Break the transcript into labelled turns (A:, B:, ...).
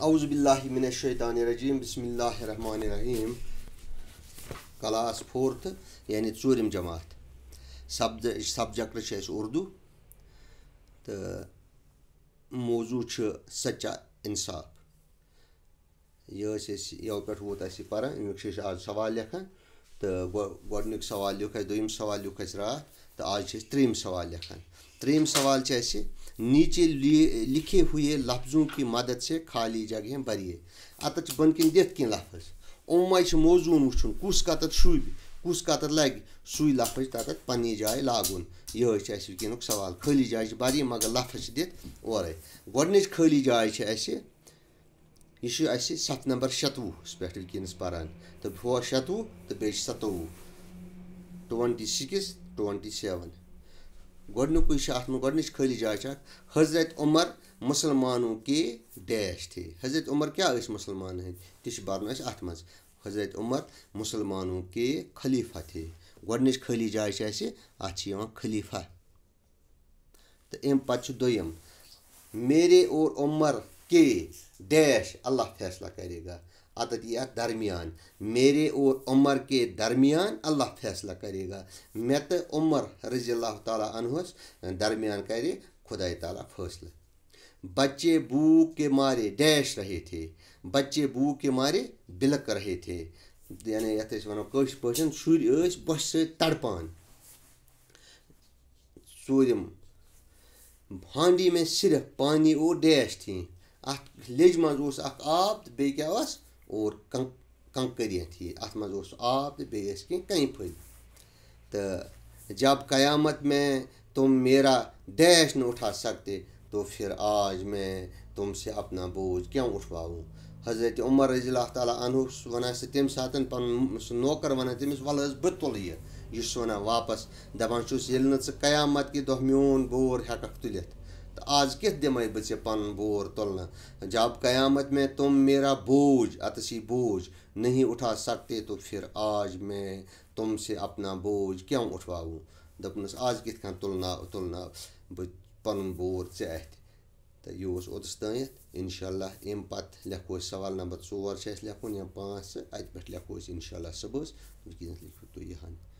A: Auzu billahi mineşşeytanirracim. Bismillahirrahmanirrahim. Galas port yani Zurim cemaat. Sabd sabjaklı şey Urdu. Te mevzu çı sacha insaf. Yo ses yo pet wot asi para imik şey, şey az saval lekhan. Te gornik saval lekhay doim saval lekhay ra. Te az şey trim saval yakan. تریم سوال چیسے نیچے لکھے ہوئے لفظوں کی مدد سے خالی جگہیں بن برے اتر بنکن دفظ عموما موضون وچن کس کتھ شوب کس کتھ لگ سی لفظ پنہ جائے لاگن یہ ونک سوال خالی جائے بر مگر لفظ دور گچ خالی جائے یہ ست نمبر شتوہس پہ ونکس پران تو ہو شتوہ تو بیش ستوہ ٹونٹی سکس ٹونٹی سیون چھِ اَتھ منٛز گۄڈنِچ خٲلی جاے چھِ اَکھ حضرت عمر مسلمانوں کے ڈیش تھے حضرت عمر چھِ بَرُن اَسہِ اَتھ منٛز حضرت عمر مسلمانوں کے خلیٖفہ تھے گۄڈنِچ خٲلی جاے چھِ اَسہِ اَتھ چھِ یِوان خلیٖفہ تہٕ اَمہِ پَتہٕ چھُ دوٚیِم میرے او عمر ڈیش اللہ فیصلہ کرے گا عد درمیان میرے اور عمر کے درمیان اللہ فیصلہ کرے گا میرے عمر رضی اللہ تعالیٰ عنہس درمیان کرے خدا تعالیٰ فیصلے بچے بھوک کے مارے ڈیش رہے تھے بچے بھوک کے مارے بلک رہے تھے یعنی یعنی ووش پہ بچ سڑپان چورم ہانڈی میں صرف پانی اور ڈیش تھی اتھ لیج مزہ آب تو بیس اور او کن ات من اس آب تو بیس کہیں پھل تو جب قیامت میں تم میرا دیش نٹا سکتے تو پھر آج میں تم سی اپنا بوجھ کین اٹھوا حضرت عمر رضی اللہ تعالیٰ انہو سہ تمہ سات پن سوکر ویس وض بہ تل یہ يہس واپس نہٕ ژٕ قیامت کہِ دۄہ میون بور ہٮ۪کَکھ تُلِتھ تو آج کت دمیں بہت پن بور تلنا جب قیامت میں تم میرا بوجھ اتسی بوجھ نہیں اٹھا سکتے تو پھر آج میں تم سے اپنا بوج کی اٹھوا دس آج کن تلنا تلن بن بور یو اوت تین اِنشاء اللہ امت لکھو سوال نمبر ورس لیا پانچ اتہ پہ لکھو اہل صبح ویس لو تن